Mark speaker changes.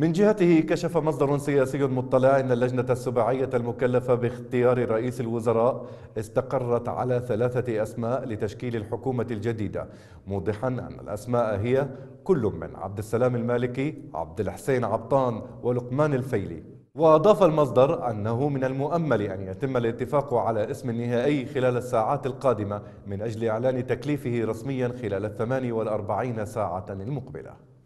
Speaker 1: من جهته كشف مصدر سياسي مطلع أن اللجنة السباعية المكلفة باختيار رئيس الوزراء استقرت على ثلاثة أسماء لتشكيل الحكومة الجديدة موضحا أن الأسماء هي كل من عبد السلام المالكي عبد الحسين عبطان ولقمان الفيلي وأضاف المصدر أنه من المؤمل أن يتم الاتفاق على اسم نهائي خلال الساعات القادمة من أجل إعلان تكليفه رسميا خلال الثمان والأربعين ساعة المقبلة